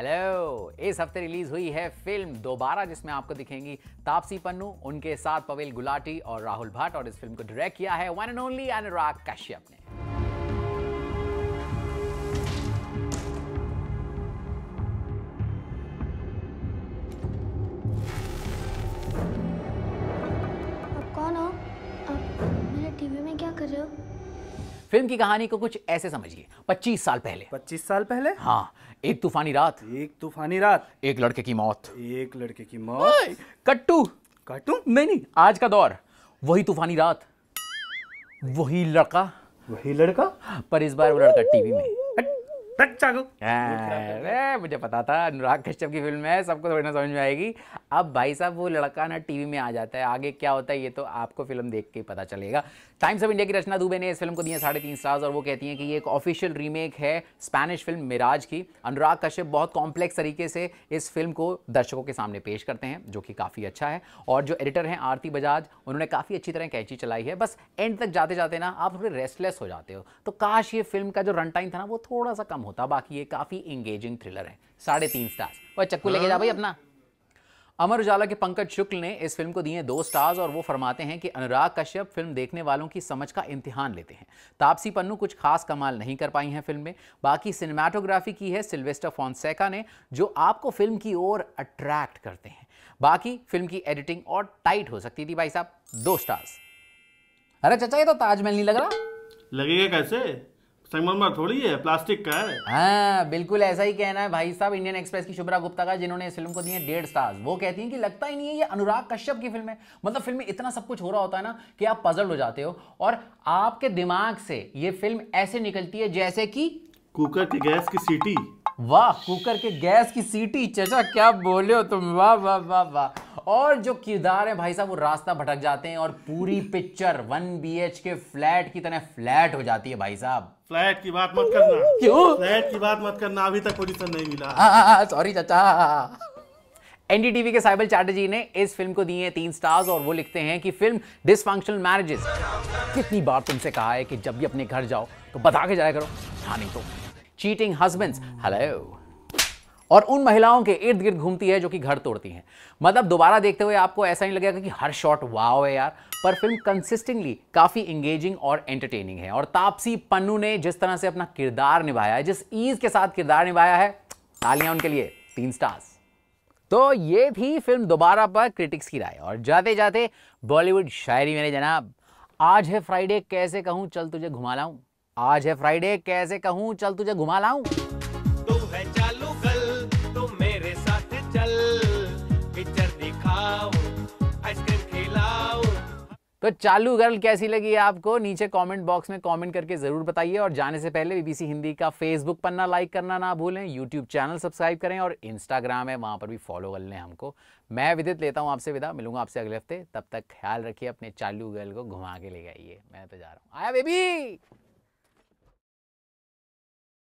hello इस हफ्ते release हुई है फिल्म दोबारा जिसमें आपको दिखेंगी तापसी पन्नू उनके साथ पवेल गुलाटी और राहुल भट्ट और इस फिल्म को डायरेक्ट किया है one and only Anurag Kashyap ने कौन हो आप मेरे टीवी में क्या कर रहे हो फिल्म की कहानी को कुछ ऐसे समझिए 25 साल पहले 25 साल पहले हाँ एक तूफानी रात एक तूफानी रात एक लड़के की मौत एक लड़के की मौत कट्टू कट्टू नहीं नहीं आज का दौर वही तूफानी रात वही लड़का वही लड़का पर इस बार वो लड़का टीवी में हाँ, मुझे पता था अनुराग कश्यप की फिल्म है सबको थोड़ी ना समझ में आएगी अब भाई साहब वो लड़का ना टीवी में आ जाता है आगे क्या होता है ये तो आपको फिल्म देख के पता चलेगा टाइम्स ऑफ इंडिया की रचना दुबे ने इस फिल्म को दिया साढ़े तीन स्टार्स और वो कहती हैं कि ये एक ऑफिशियल रीमेक है स्पेनिश फिल्म मिराज की अनुराग कश्यप बहुत कॉम्प्लेक्स तरीके से इस फिल्म को दर्शकों के सामने पेश करते हैं जो कि काफ़ी अच्छा है और जो एडिटर हैं आरती बजाज उन्होंने काफ़ी अच्छी तरह कैंची चलाई है बस एंड तक जाते जाते ना आप थोड़े रेस्टलेस हो जाते हो तो काश ये फिल्म का जो रन टाइम था ना वो थोड़ा सा कम होता बाकी ये काफ़ी इंगेजिंग थ्रिलर है साढ़े तीन स्टार्स वह चक्कू लेके जा भाई अपना अमर उजाला के पंकज शुक्ल ने इस फिल्म को दिए दो स्टार्स और वो फरमाते हैं कि अनुराग कश्यप फिल्म देखने वालों की समझ का इम्तिहान लेते हैं तापसी पन्नू कुछ खास कमाल नहीं कर पाई हैं फिल्म में बाकी सिनेमाटोग्राफी की है सिल्वेस्टर फॉन्सेका ने जो आपको फिल्म की ओर अट्रैक्ट करते हैं बाकी फिल्म की एडिटिंग और टाइट हो सकती थी भाई साहब दो स्टार्स अरे चाचा ये तो ताजमहल नहीं लग रहा लगेगा कैसे संगमरमर थोड़ी है प्लास्टिक का है हाँ बिल्कुल ऐसा ही कहना है भाई साहब इंडियन एक्सप्रेस की शुभ्रा गुप्ता का जिन्होंने इस फिल्म को दिए डेढ़ स्टार्स वो कहती हैं कि लगता ही नहीं है ये अनुराग कश्यप की फिल्म है मतलब फिल्म में इतना सब कुछ हो रहा होता है ना कि आप पजल हो जाते हो और आपके दिमाग से ये फिल्म ऐसे निकलती है जैसे कि कुकर की गैस की सीटी वाह कुकर के गैस की सीटी चचा क्या बोले हो तुम वाह वाह वाह वाह और जो किरदार है भाई साहब वो रास्ता भटक जाते हैं और पूरी picture one B K flat की तरह फ्लैट हो जाती है भाई साहब फ्लैट की बात मत करना क्यों फ्लैट की बात मत करना अभी तक पोजिशन नहीं मिला सॉरी हाँ, हाँ, हाँ, चाचा एनडीटीवी के साइबल चैटर्जी ने इस फिल्म को दिए तीन स्टार्स और वो लिखते हैं कि फिल्म डिसफंक्शनल मैरिजेस कितनी बार तुमसे कहा है कि जब भी अपने घर जाओ तो बता के जाया करो हाँ नहीं तो चीटिंग हस्बैंड्स हेलो और उन महिलाओं के इर्द गिर्द घूमती है जो कि घर तोड़ती हैं मतलब दोबारा देखते हुए आपको ऐसा नहीं लगेगा कि हर शॉट वाव है यार पर फिल्म कंसिस्टेंटली काफ़ी इंगेजिंग और एंटरटेनिंग है और तापसी पन्नू ने जिस तरह से अपना किरदार निभाया है जिस ईज के साथ किरदार निभाया है तालियां उनके लिए तीन स्टार्स तो ये थी फिल्म दोबारा पर क्रिटिक्स की राय और जाते जाते बॉलीवुड शायरी मेरे जनाब आज है फ्राइडे कैसे कहूँ चल तुझे घुमा लाऊं आज है फ्राइडे कैसे कहूँ चल तुझे घुमा लाऊं तो चालू गर्ल कैसी लगी आपको नीचे कमेंट बॉक्स में कमेंट करके ज़रूर बताइए और जाने से पहले बीबीसी हिंदी का फेसबुक पन्ना लाइक करना ना भूलें यूट्यूब चैनल सब्सक्राइब करें और इंस्टाग्राम है वहां पर भी फॉलो कर लें हमको मैं विदित लेता हूँ आपसे विदा मिलूंगा आपसे अगले हफ्ते तब तक ख्याल रखिए अपने चालू गर्ल को घुमा के ले जाइए मैं तो जा रहा हूँ आया बेबी